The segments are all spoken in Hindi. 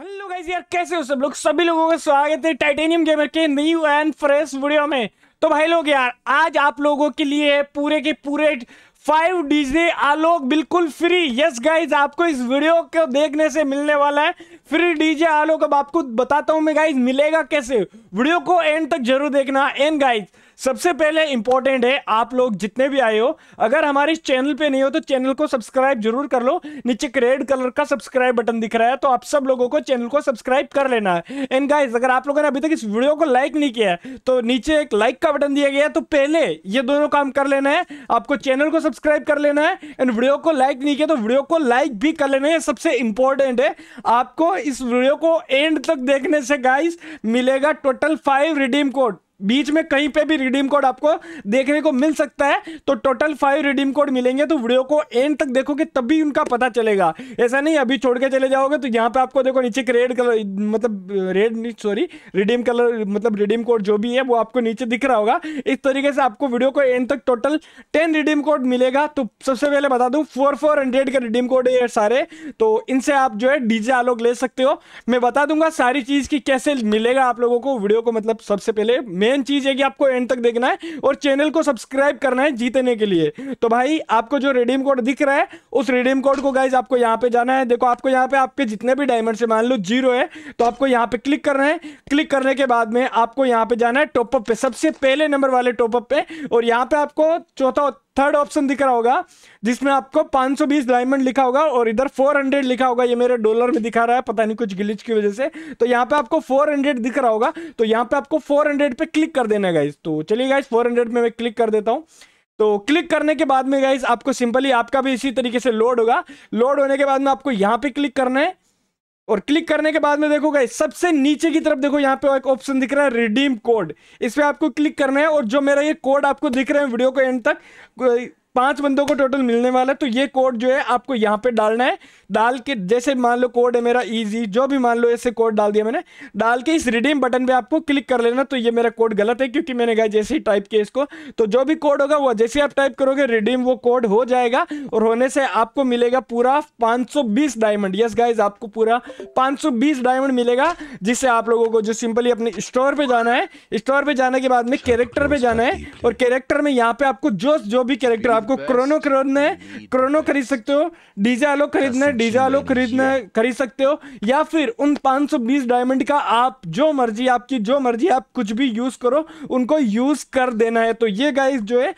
हेलो गाइस यार कैसे हो सब लोग सभी लोगों का स्वागत है टाइटेनियम गेमर के न्यू एंड फ्रेश वीडियो में तो भाई लोग यार आज आप लोगों के लिए पूरे के पूरे फाइव डीजे आलोक बिल्कुल फ्री यस गाइज आपको इस वीडियो को देखने से मिलने वाला है फ्री डीजे आलोक अब आपको बताता हूँ मैं गाइज मिलेगा कैसे वीडियो को एंड तक जरूर देखना एंड गाइज सबसे पहले इंपॉर्टेंट है आप लोग जितने भी आए हो अगर हमारे इस चैनल पे नहीं हो तो चैनल को सब्सक्राइब जरूर कर लो नीचे रेड कलर का सब्सक्राइब बटन दिख रहा है तो आप सब लोगों को चैनल को सब्सक्राइब कर लेना है एंड गाइज अगर आप लोगों ने अभी तक इस वीडियो को लाइक नहीं किया तो नीचे एक लाइक का बटन दिया गया तो पहले ये दोनों काम कर लेना है आपको चैनल को सब्सक्राइब कर लेना है एंड वीडियो को लाइक नहीं किया तो वीडियो को लाइक भी कर लेना है सबसे इंपॉर्टेंट है आपको इस वीडियो को एंड तक देखने से गाइज मिलेगा टोटल फाइव रिडीम कोड बीच में कहीं पे भी रिडीम कोड आपको देखने को मिल सकता है तो टोटल फाइव रिडीम कोड मिलेंगे तो वीडियो को एंड तक देखोगे तभी उनका पता चलेगा ऐसा नहीं अभी छोड़ के चले जाओगे तो यहाँ पे आपको देखो नीचे रेड कलर मतलब रेड सॉरी रिडीम कलर मतलब रिडीम कोड जो भी है वो आपको नीचे दिख रहा होगा इस तरीके से आपको वीडियो को एंड तक टोटल टेन रिडीम कोड मिलेगा तो सबसे पहले बता दू फोर फोर हंड्रेड का रिडीम कोड है सारे तो इनसे आप जो है डीजे आलोक ले सकते हो मैं बता दूंगा सारी चीज़ की कैसे मिलेगा आप लोगों को वीडियो को मतलब सबसे पहले मेन चीज है कि आपको एंड तक देखना है और चैनल को सब्सक्राइब करना है जीतने के लिए तो भाई आपको जो रिडीम कोड दिख रहा है उस रिडीम कोड को गाइज आपको यहाँ पे जाना है देखो आपको यहाँ पे आपके जितने भी डायमंड से मान लो जीरो है तो आपको यहाँ पे क्लिक करना है क्लिक करने के बाद में आपको यहाँ पे जाना है टॉपअप पे सबसे पहले नंबर वाले टॉपअप पे और यहाँ पे आपको चौथा थर्ड ऑप्शन दिख रहा होगा जिसमें आपको 520 डायमंड लिखा होगा और इधर 400 लिखा होगा ये मेरे डॉलर में दिखा रहा है पता नहीं कुछ गिलिच की वजह से तो यहाँ पे आपको 400 दिख रहा होगा तो यहाँ पे आपको 400 पे क्लिक कर देना है गाइज तो चलिए गाइज 400 में मैं क्लिक कर देता हूँ तो क्लिक करने के बाद में गाइज आपको सिंपली आपका भी इसी तरीके से लोड होगा लोड होने के बाद में आपको यहाँ पे क्लिक करना है और क्लिक करने के बाद में गाइस सबसे नीचे की तरफ देखो यहाँ पे एक ऑप्शन दिख रहा है रिडीम कोड इस पर आपको क्लिक करना है और जो मेरा ये कोड आपको दिख रहा है वीडियो को एंड तक पांच बंदों को टोटल मिलने वाला है तो ये कोड जो है आपको यहाँ पे डालना है डाल के जैसे मान लो कोड है मेरा ईजी जो भी मान लो ऐसे कोड डाल दिया मैंने डाल के इस रिडीम बटन पे आपको क्लिक कर लेना तो ये मेरा कोड गलत है क्योंकि मैंने कहा जैसे ही टाइप किया इसको तो जो भी कोड होगा वो जैसे आप टाइप करोगे रिडीम वो कोड हो जाएगा और होने से आपको मिलेगा पूरा पाँच डायमंड यस गाइज आपको पूरा 520 डायमंड मिलेगा जिससे आप लोगों को जो सिंपली अपने स्टोर पे जाना है स्टोर पे जाने के बाद में कैरेक्टर पे जाना है और कैरेक्टर में यहाँ पे आपको जो जो भी कैरेक्टर आप आपको क्रोनो खरीदना है क्रोनो खरीद सकते हो डीजे आलो खरीदना है डीजे आलो खरीदना खरीद सकते हो या फिर उन 520 डायमंड का आप जो मर्जी आपकी जो मर्जी आप कुछ भी यूज करो उनको यूज कर देना है तो ये गाइस जो है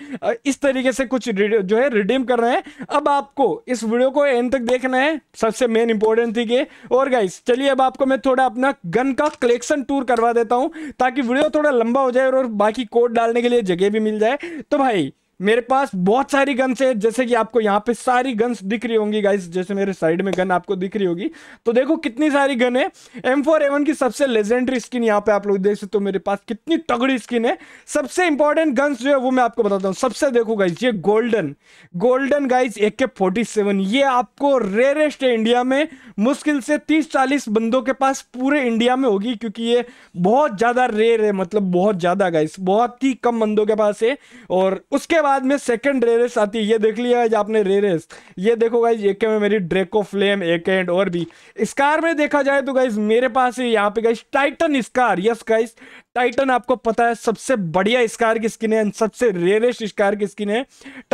इस तरीके से कुछ जो है रिडीम कर रहे हैं अब आपको इस वीडियो को एंड तक देखना है सबसे मेन इंपॉर्टेंट थी कि और गाइस चलिए अब आपको मैं थोड़ा अपना गन का कलेक्शन टूर करवा देता हूँ ताकि वीडियो थोड़ा लंबा हो जाए और बाकी कोड डालने के लिए जगह भी मिल जाए तो भाई मेरे पास बहुत सारी गन्स है जैसे कि आपको यहाँ पे सारी गन्स दिख रही होंगी गाइस जैसे मेरे साइड में गन आपको दिख रही होगी तो देखो कितनी सारी गन है एम फोर एवन की सबसे लेजेंडरी स्किन यहाँ पे आप लोग देख सकते हो मेरे पास कितनी तगड़ी स्किन है सबसे इंपॉर्टेंट गन्स जो है वो मैं आपको बताता हूँ सबसे देखो गाइज ये गोल्डन गोल्डन गाइज ए के फोर्टी सेवन ये आपको रेयरेस्ट है इंडिया में मुश्किल से तीस चालीस बंदों के पास पूरे इंडिया में होगी क्योंकि ये बहुत ज़्यादा रेयर है मतलब बहुत ज़्यादा गाइस बहुत ही कम बंदों के पास है और उसके बाद बाद में सेकंड रेरेस आती है ये देख लिया है आपने रेरेस ये देखो गाइज एक में मेरी ड्रेको फ्लेम एक एंड और भी स्कार में देखा जाए तो गाइज मेरे पास है यहाँ पे guys Titan scar yes guys Titan आपको पता है सबसे बढ़िया स्कार की स्किन है सबसे रेरेस्ट स्कार की स्किन है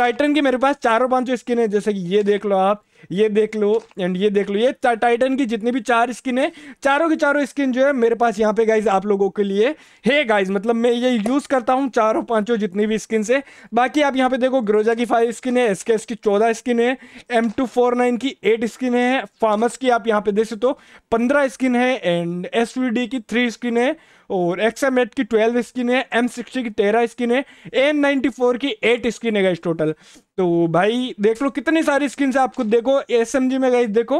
टाइटन की मेरे पास चारों पांचों स्किन है जैसे कि ये देख लो आप ये देख लो एंड ये देख लो ये टाइटन की जितनी भी चार स्किन है चारों की चारों स्किन जो है मेरे पास यहाँ पे गाइज आप लोगों के लिए है गाइज मतलब मैं ये यूज़ करता हूँ चारों पांचों जितनी भी स्किन से बाकी आप यहाँ पे देखो ग्रोजा की फाइव स्किन है एसके एस की चौदह स्किन है एम टू फोर नाइन की एट स्किन है फार्मस की आप यहाँ पे देख सकते हो पंद्रह स्किन है एंड एस की थ्री स्किन है और एक्स एम एट की ट्वेल्व स्किन है एम सिक्सटी की तेरह स्किन है एन नाइन्टी फोर की एट स्किन है गाइज टोटल तो भाई देख लो कितनी सारी स्किन आप खुद देखो एस में गई देखो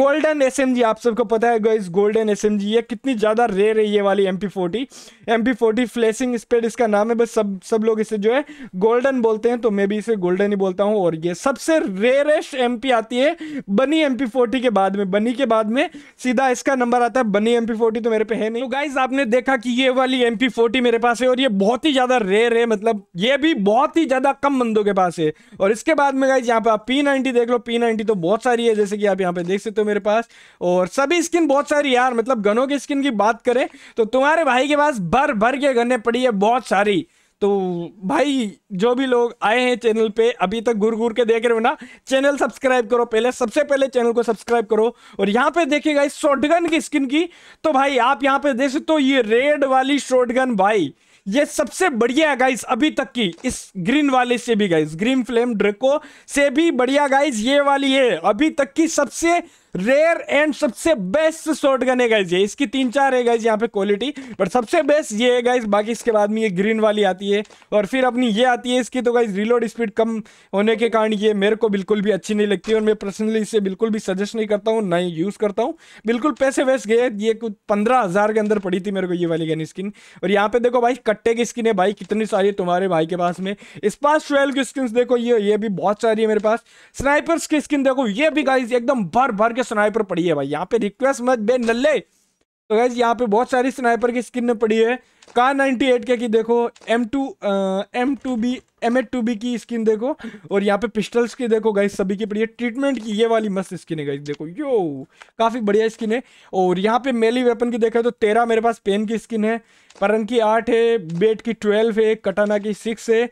गोल्डन एस आप सबको पता है गाइज गोल्डन एस ये कितनी ज़्यादा रेयर है ये वाली M P forty M P forty flashing spade इसका नाम है बस सब सब लोग इसे जो है गोल्डन बोलते हैं तो मैं भी इसे गोल्डन ही बोलता हूँ और ये सबसे रेयरेस्ट एम पी आती है बनी एम पी फोर्टी के बाद में बनी के बाद में सीधा इसका नंबर आता है बनी एम पी फोर्टी तो मेरे पे है नहीं तो गाइज आपने देखा कि ये वाली एम पी फोर्टी मेरे पास है और ये बहुत ही ज़्यादा रेयर है मतलब ये भी बहुत ही ज़्यादा कम बंदों के पास है और इसके बाद में गाइज यहाँ पे आप पी नाइनटी देख लो पी नाइनटी तो बहुत सारी है जैसे कि आप यहाँ पे देख सकते हो मेरे पास और सभी स्किन बहुत सारी यार मतलब गनों की स्किन की बात करें तो तुम्हारे भाई के पास भर भर के गने पड़ी है बहुत सारी तो भाई जो भी लोग आए हैं चैनल पे अभी तक घूर घूर के देख रहे हो ना चैनल सब्सक्राइब करो पहले सबसे पहले चैनल को सब्सक्राइब करो और यहाँ पे देखिएगा इस शॉटगन की स्किन की तो भाई आप यहाँ पे देख सकते हो ये रेड वाली शॉटगन भाई ये सबसे बढ़िया है गाइस अभी तक की इस ग्रीन वाले से भी गाइस ग्रीन फ्लेम ड्रेको से भी बढ़िया गाइस ये वाली है अभी तक की सबसे रेयर एंड सबसे बेस्ट शॉर्ट गन है गाइज ये इसकी तीन चार है गाइज यहाँ पे क्वालिटी बट सबसे बेस्ट ये है गाइज बाकी इसके बाद में ये ग्रीन वाली आती है और फिर अपनी ये आती है इसकी तो गाइज रिलोड स्पीड कम होने के कारण ये मेरे को बिल्कुल भी अच्छी नहीं लगती और मैं पर्सनली इसे बिल्कुल भी सजेस्ट नहीं करता हूँ ना ही यूज़ करता हूँ बिल्कुल पैसे वेस्ट गए ये कुछ पंद्रह हज़ार के अंदर पड़ी थी मेरे को ये वाली गन स्किन और यहाँ पे देखो भाई कट्टे की स्किन है भाई कितनी सारी है तुम्हारे भाई के पास में इस पास ट्वेल्व की स्किन देखो ये ये भी बहुत सारी है मेरे पास स्नाइपर्स की स्किन देखो ये भी गाइज एकदम भर भर के स्नाइपर पड़ी है भाई यहाँ पे रिक्वेस्ट मत बे नल्ले तो गैस यहाँ पे बहुत सारी स्नाइपर की स्किन पड़ी है कार 98 के की देखो M two M two B M eight two B की स्किन देखो और यहाँ पे पिस्टल्स की देखो गैस सभी की पड़ी है ट्रीटमेंट की ये वाली मस्त स्किन है गैस देखो यो काफ़ी बढ़िया स्किन है और यहाँ पे मेली वेपन की देखा तो तेरह मेरे पास पेन की स्किन है परन की आठ है बेट की ट्वेल्व है कटाना की सिक्स है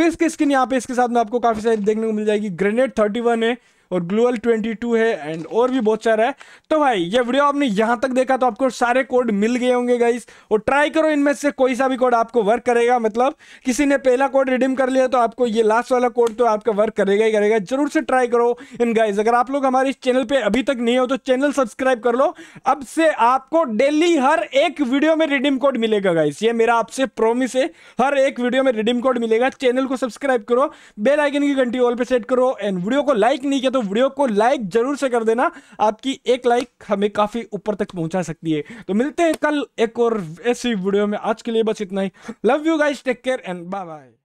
फिस की स्किन यहाँ पे इसके साथ में आपको काफ़ी सारी देखने को मिल जाएगी ग्रेनेड थर्टी है और ग्लूअल 22 है एंड और भी बहुत सारा है तो भाई ये वीडियो आपने यहाँ तक देखा तो आपको सारे कोड मिल गए होंगे गाइस और ट्राई करो इनमें से कोई सा भी कोड आपको वर्क करेगा मतलब किसी ने पहला कोड रिडीम कर लिया तो आपको ये लास्ट वाला कोड तो आपका वर्क करेगा ही करेगा जरूर से ट्राई करो इन गाइज अगर आप लोग हमारे इस चैनल पर अभी तक नहीं हो तो चैनल सब्सक्राइब कर लो अब से आपको डेली हर एक वीडियो में रिडीम कोड मिलेगा गाइस ये मेरा आपसे प्रोमिस है हर एक वीडियो में रिडीम कोड मिलेगा चैनल को सब्सक्राइब करो बेल आइकन की घंटी ऑल पे सेट करो एंड वीडियो को लाइक नहीं किया तो तो वीडियो को लाइक जरूर से कर देना आपकी एक लाइक हमें काफ़ी ऊपर तक पहुंचा सकती है तो मिलते हैं कल एक और ऐसी वीडियो में आज के लिए बस इतना ही love you guys take care and bye bye